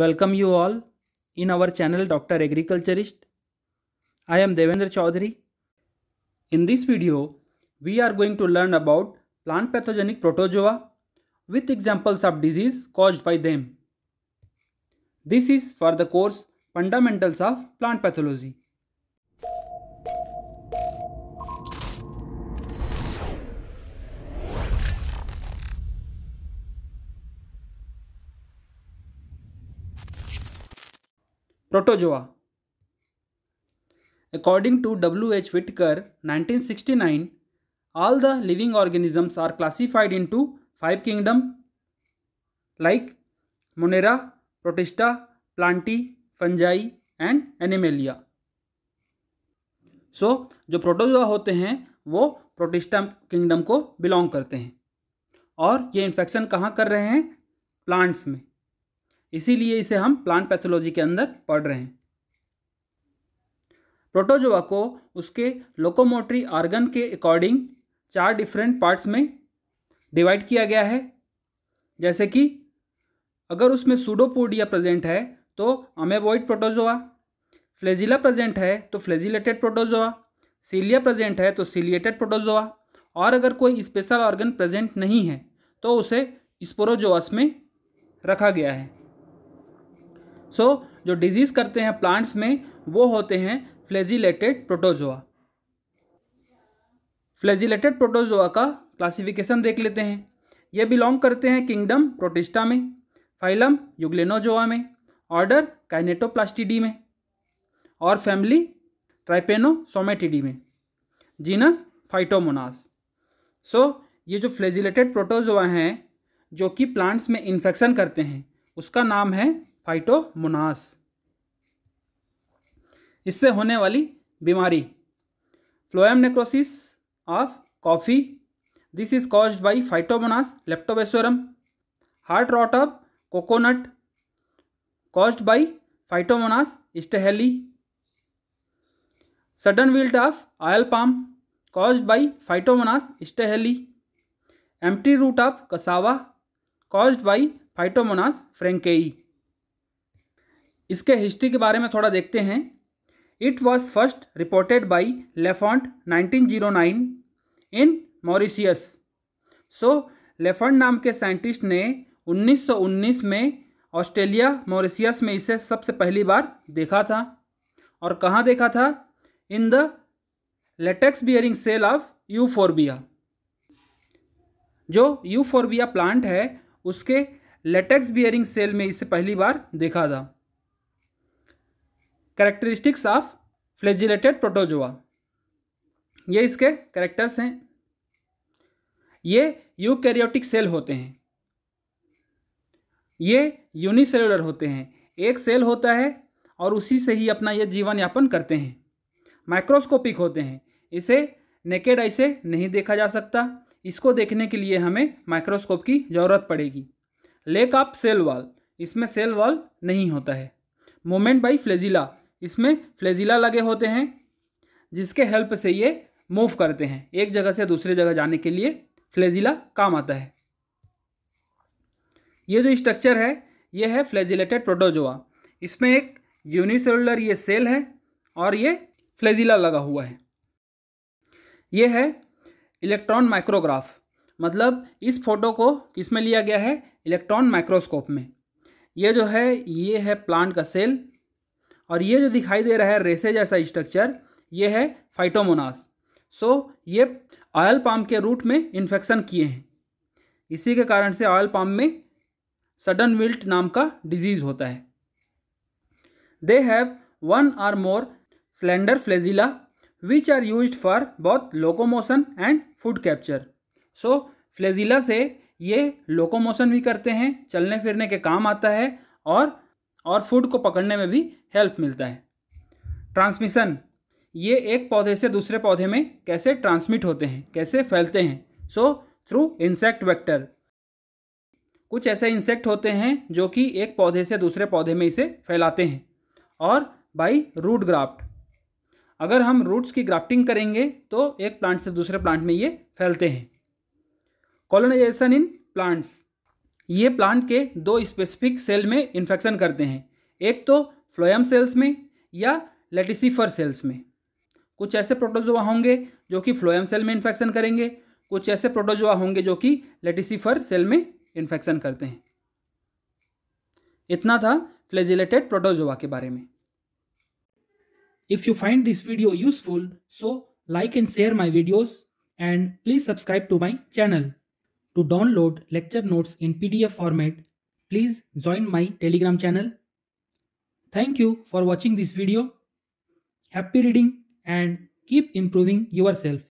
Welcome you all in our channel Dr. Agriculturist. I am Devendra Chaudhary. In this video, we are going to learn about plant pathogenic protozoa with examples of disease caused by them. This is for the course Fundamentals of Plant Pathology. Protozoa According to W. H. Whitaker, 1969, all the living organisms are classified into five kingdoms like Monera, Protista, Plantae, Fungi and Animalia. So so, जो protozoa होते हैं वो protista kingdom को belong करते हैं और ये infection कहाँ कर रहे हैं प्लांट्स में इसीलिए इसे हम प्लांट पैथोलॉजी के अंदर पढ़ रहे हैं प्रोटोजोआ को उसके लोकोमोटरी ऑर्गन के अकॉर्डिंग चार डिफरेंट पार्ट्स में डिवाइड किया गया है जैसे कि अगर उसमें सूडोपोडिया प्रेजेंट है तो अमेबोइड प्रोटोजोआ फ्लेजिला प्रेजेंट है तो फ्लेजिलेटेड प्रोटोजोआ सीलिया प्रेजेंट है तो सीलिएटेड प्रोटोजोआ और अगर कोई स्पेशल ऑर्गन प्रेजेंट नहीं है तो उसे स्पोरोजोआस में रखा गया है सो so, जो डिजीज़ करते हैं प्लांट्स में वो होते हैं फ्लेजिलेटेड प्रोटोजोआ फ्लेजिलेटेड प्रोटोजोआ का क्लासिफिकेशन देख लेते हैं ये बिलोंग करते हैं किंगडम प्रोटिस्टा में फाइलम युगलेनोजोआ में ऑर्डर काइनेटोप्लास्टिडी में और फैमिली ट्राइपेनोसोमेटिडी में जीनस फाइटोमोनास सो so, ये जो फ्लेजिलेटेड प्रोटोजोआ हैं जो कि प्लांट्स में इन्फेक्शन करते हैं उसका नाम है फाइटोमोनास इससे होने वाली बीमारी phloem necrosis of coffee this is caused by Phytomonas leptovasorum heart rot of coconut caused by Phytomonas staheli sudden wilt of oil palm caused by Phytomonas staheli empty root of cassava caused by Phytomonas francai इसके history के बारे में थोड़ा देखते हैं it was first reported by Lafont 1909 in Mauritius so Lafont नाम के scientist ने 1919 में ऑस्ट्रेलिया मॉरिशियस में इसे सबसे पहली बार देखा था और कहाँ देखा था in the latex bearing cell of Euphorbia जो यूफोरबिया प्लांट है उसके लेटेक्स बियरिंग सेल में इसे पहली बार देखा था करेक्टरिस्टिक्स ऑफ फ्लेजिलेटेड प्रोटोजोआ ये इसके करेक्टर्स हैं ये यूकैरियोटिक सेल होते हैं ये यूनिसेलुलर होते हैं एक सेल होता है और उसी से ही अपना ये जीवन यापन करते हैं माइक्रोस्कोपिक होते हैं इसे नेकेड आई से नहीं देखा जा सकता इसको देखने के लिए हमें माइक्रोस्कोप की ज़रूरत पड़ेगी लेक ऑफ सेल वॉल इसमें सेल वॉल नहीं होता है मोमेंट बाई फ्लेजिला इसमें फ्लेजिला लगे होते हैं जिसके हेल्प से ये मूव करते हैं एक जगह से दूसरे जगह जाने के लिए फ्लेजिला काम आता है ये जो स्ट्रक्चर है ये है फ्लेजिलेटेड प्रोटोजोआ इसमें एक यूनिसेलुलर ये सेल है और ये फ्लेजिला लगा हुआ है ये है इलेक्ट्रॉन माइक्रोग्राफ मतलब इस फोटो को किस में लिया गया है इलेक्ट्रॉन माइक्रोस्कोप में ये जो है ये है प्लांट का सेल और ये जो दिखाई दे रहा है रेसे जैसा स्ट्रक्चर ये है फाइटोमोनास सो ये ऑयल पाम के रूट में इन्फेक्शन किए हैं इसी के कारण से ऑयल पाम में सडन विल्ट नाम का डिजीज होता है they have one or more slender flagella which are use for बहुत locomotion and food capture so flagella से ये लोकोमोशन भी करते हैं चलने फिरने के काम आता है और और फूड को पकड़ने में भी हेल्प मिलता है ट्रांसमिशन ये एक पौधे से दूसरे पौधे में कैसे ट्रांसमिट होते हैं कैसे फैलते हैं सो थ्रू इंसेक्ट वेक्टर कुछ ऐसे इंसेक्ट होते हैं जो कि एक पौधे से दूसरे पौधे में इसे फैलाते हैं और बाई रूट ग्राफ्ट अगर हम रूट्स की ग्राफ्टिंग करेंगे तो एक प्लांट से दूसरे प्लांट में ये फैलते हैं कॉलोनाइजेशन इन प्लांट्स ये प्लांट के दो स्पेसिफिक सेल में इन्फेक्शन करते हैं एक तो फ्लोएम सेल्स में या लेटिसिफर सेल्स में कुछ ऐसे प्रोटोजोआ होंगे जो कि फ्लोएम सेल में इन्फेक्शन करेंगे कुछ ऐसे प्रोटोजोआ होंगे जो कि लेटिसिफर सेल में इन्फेक्शन करते हैं इतना था फ्लेजिलेटेड प्रोटोजोआ के बारे में if you find this video useful so like and share my videos and please subscribe to my channel To download lecture notes in PDF format, please join my Telegram channel. Thank you for watching this video. Happy reading and keep improving yourself.